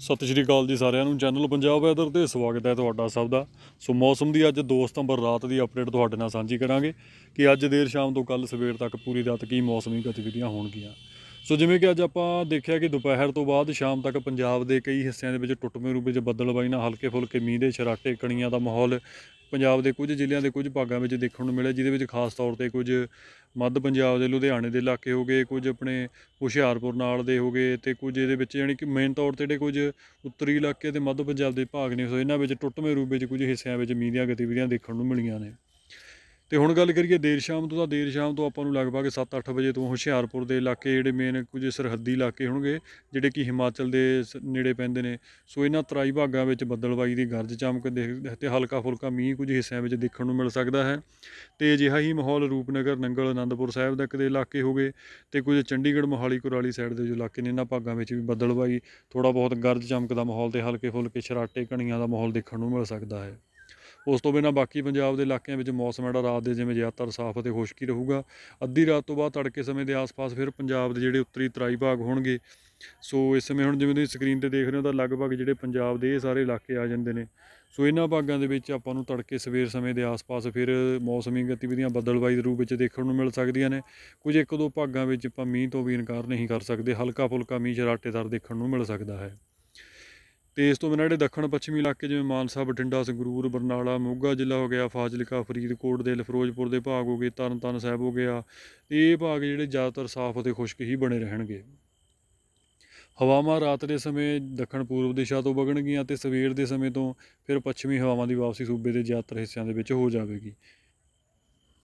ਸਤਿ ਸ਼੍ਰੀ ਅਕਾਲ ਜੀ ਸਾਰਿਆਂ ਨੂੰ ਚੈਨਲ ਪੰਜਾਬ ਵੈਦਰ ਤੇ ਸਵਾਗਤ ਹੈ ਤੁਹਾਡਾ ਸਭ ਦਾ ਸੋ ਮੌਸਮ ਦੀ ਅੱਜ 2 ਸਤੰਬਰ ਰਾਤ ਦੀ ਅਪਡੇਟ ਤੁਹਾਡੇ ਨਾਲ ਸਾਂਝੀ ਕਰਾਂਗੇ ਕਿ ਅੱਜ ਦੇਰ ਸ਼ਾਮ ਤੋਂ ਕੱਲ ਸਵੇਰ ਤੱਕ ਪੂਰੀ ਰਾਤ ਕੀ ਮੌਸਮੀ ਗਤੀਵਿਧੀਆਂ ਹੋਣਗੀਆਂ ਸੋ ਜਿਵੇਂ ਕਿ ਅੱਜ ਆਪਾਂ ਦੇਖਿਆ ਕਿ ਦੁਪਹਿਰ ਤੋਂ ਬਾਅਦ ਸ਼ਾਮ ਤੱਕ ਪੰਜਾਬ ਦੇ ਕਈ ਹਿੱਸਿਆਂ ਦੇ ਵਿੱਚ ਟੁੱਟਵੇਂ ਰੂਪ ਵਿੱਚ ਬੱਦਲਬਾਈ ਨਾਲ ਹਲਕੇ ਫੁਲਕੇ ਮੀਂਹ ਦੇ ਛਰਾਟੇ ਕਣੀਆਂ ਦਾ ਮਾਹੌਲ ਪੰਜਾਬ ਦੇ ਕੁਝ ਜ਼ਿਲ੍ਹਿਆਂ ਦੇ ਕੁਝ ਭਾਗਾਂ ਵਿੱਚ ਦੇਖਣ ਨੂੰ ਮਿਲਿਆ ਜਿਹਦੇ ਵਿੱਚ ਖਾਸ ਤੌਰ ਤੇ ਕੁਝ ਮੱਧ ਪੰਜਾਬ ਦੇ ਲੁਧਿਆਣੇ ਦੇ ਇਲਾਕੇ ਹੋਗੇ ਕੁਝ ਆਪਣੇ ਹੁਸ਼ਿਆਰਪੁਰ ਨਾਲ ਦੇ ਹੋਗੇ ਤੇ ਕੁਝ ਇਹਦੇ ਵਿੱਚ ਯਾਨੀ ਕਿ ਮੇਨ ਤੌਰ ਤੇ ਜਿਹੜੇ ਕੁਝ ਉੱਤਰੀ ਇਲਾਕੇ ਤੇ ਮੱਧ ਪੰਜਾਬ ਦੇ ਭਾਗ ਨੇ ਸੋ ਇਹਨਾਂ ਵਿੱਚ ਟੁੱਟਵੇਂ ਰੂਪ ਵਿੱਚ ਕੁਝ ਹਿੱਸਿਆਂ ਵਿੱਚ ਮੀਂਹ ਦੀਆਂ ਗਤੀਵਿਧੀਆਂ ਦੇਖਣ ਨੂੰ ਮਿਲੀਆਂ ਨੇ ਤੇ ਹੁਣ ਗੱਲ ਕਰੀਏ ਦੇਰ ਸ਼ਾਮ ਤੋਂ ਤਾਂ ਦੇਰ ਸ਼ਾਮ ਤੋਂ ਆਪਾਂ ਨੂੰ ਲਗਭਗ 7-8 ਵਜੇ ਤੋਂ ਹੁਸ਼ਿਆਰਪੁਰ ਦੇ ਇਲਾਕੇ ਜਿਹੜੇ ਮੇਨ ਕੁਝ ਸਰਹੱਦੀ ਇਲਾਕੇ ਹੋਣਗੇ ਜਿਹੜੇ ਕਿ ਹਿਮਾਚਲ ਦੇ ਨੇੜੇ ਪੈਂਦੇ ਨੇ ਸੋ ਇਹਨਾਂ ਤਰਾਈ ਭਾਗਾਂ ਵਿੱਚ ਬੱਦਲਬਾਈ ਦੀ ਗਰਜ ਚਮਕ ਤੇ ਹਲਕਾ ਫੁਲਕਾ ਮੀਂਹ ਕੁਝ ਹਿੱਸਿਆਂ ਵਿੱਚ ਦੇਖਣ ਨੂੰ ਮਿਲ ਸਕਦਾ ਹੈ ਤੇ ਅਜਿਹਾ ਹੀ ਮਾਹੌਲ ਰੂਪਨਗਰ ਨੰਗਲ ਆਨੰਦਪੁਰ ਸਾਹਿਬ ਤੱਕ ਦੇ ਇਲਾਕੇ ਹੋਗੇ ਤੇ ਕੁਝ ਚੰਡੀਗੜ੍ਹ ਮੋਹਾਲੀ ਕੁਰਾਲੀ ਸਾਈਡ ਦੇ ਜੋ ਇਲਾਕੇ ਨੇ ਇਹਨਾਂ ਭਾਗਾਂ ਵਿੱਚ ਵੀ ਬੱਦਲਬਾਈ ਥੋੜਾ ਬਹੁਤ ਗਰਜ ਚਮਕ ਦਾ ਮਾਹੌਲ ਤੇ ਹਲਕੇ ਫੁਲਕੇ ਛਰਾਟੇ ਕਣੀਆਂ ਦਾ ਮਾਹੌਲ ਦੇਖਣ ਨੂੰ ਮਿਲ ਸਕਦਾ ਹੈ ਉਸ ਤੋਂ ਬਿਨਾਂ ਬਾਕੀ ਪੰਜਾਬ ਦੇ ਇਲਾਕਿਆਂ ਵਿੱਚ ਮੌਸਮ ਜਿਹੜਾ ਰਾਤ ਦੇ ਜਿਵੇਂ ਜ਼ਿਆਦਾਤਰ ਸਾਫ਼ ਅਤੇ ਖੁਸ਼ਕ ਹੀ ਰਹੂਗਾ ਅੱਧੀ ਰਾਤ ਤੋਂ ਬਾਅਦ ਤੜਕੇ ਸਮੇਂ ਦੇ ਆਸ-ਪਾਸ ਫਿਰ ਪੰਜਾਬ ਦੇ ਜਿਹੜੇ ਉੱਤਰੀ ਤਰਾਈ ਭਾਗ ਹੋਣਗੇ ਸੋ ਇਸ ਸਮੇਂ ਹੁਣ ਜਿਵੇਂ ਤੁਸੀਂ ਸਕਰੀਨ ਤੇ ਦੇਖ ਰਹੇ ਹੋ ਤਾਂ ਲਗਭਗ ਜਿਹੜੇ ਪੰਜਾਬ ਦੇ ਇਹ ਸਾਰੇ ਇਲਾਕੇ ਆ ਜਾਂਦੇ ਨੇ ਸੋ ਇਹਨਾਂ ਭਾਗਾਂ ਦੇ ਵਿੱਚ ਆਪਾਂ ਨੂੰ ਤੜਕੇ ਸਵੇਰ ਸਮੇਂ ਦੇ ਆਸ-ਪਾਸ ਫਿਰ ਮੌਸਮੀ ਗਤੀਵਿਧੀਆਂ ਬੱਦਲਬਾਈ ਦੇ ਰੂਪ ਵਿੱਚ ਦੇਖਣ ਨੂੰ ਮਿਲ ਸਕਦੀਆਂ ਨੇ ਕੁਝ ਇੱਕ ਦੋ ਭਾਗਾਂ ਵਿੱਚ ਆਪਾਂ ਮੀਂਹ ਤੋਂ ਵੀ ਇਨਕਾਰ ਨਹੀਂ ਕਰ ਸਕਦੇ ਹਲਕਾ ਫੁਲਕਾ ਮੀਂਹ ਜਰਾਟੇਦਾਰ ਦੇਖਣ ਨੂੰ ਮਿਲ ਸਕਦਾ ਹੈ ਤੇ ਇਸ ਤੋਂ ਬਿਨਾਂ ਜਿਹੜੇ ਦੱਖਣ ਪੱਛਮੀ ਇਲਾਕੇ ਜਿਵੇਂ ਮਾਨਸਾ ਬਟਿੰਡਾ ਸੰਗਰੂਰ ਬਰਨਾਲਾ ਮੋਗਾ ਜ਼ਿਲ੍ਹਾ ਹੋ ਗਿਆ ਫਾਜ਼ਿਲਕਾ ਫਰੀਦਕੋਟ ਦੇ ਫਿਰੋਜ਼ਪੁਰ ਦੇ ਭਾਗ ਹੋ ਗਏ ਤਰਨਤਨ ਸਾਹਿਬ ਹੋ ਗਿਆ ਇਹ ਭਾਗ ਜਿਹੜੇ ਜ਼ਿਆਦਾਤਰ ਸਾਫ਼ ਅਤੇ ਖੁਸ਼ਕ ਹੀ ਬਣੇ ਰਹਿਣਗੇ ਹਵਾਵਾਂ ਰਾਤ ਦੇ ਸਮੇਂ ਦੱਖਣ ਪੂਰਬ ਦਿਸ਼ਾ ਤੋਂ ਵਗਣਗੀਆਂ ਤੇ ਸਵੇਰ ਦੇ ਸਮੇਂ ਤੋਂ ਫਿਰ ਪੱਛਮੀ ਹਵਾਵਾਂ ਦੀ ਵਾਪਸੀ ਸੂਬੇ ਦੇ ਜ਼ਿਆਦਾਤਰ ਹਿੱਸਿਆਂ ਦੇ ਵਿੱਚ ਹੋ ਜਾਵੇਗੀ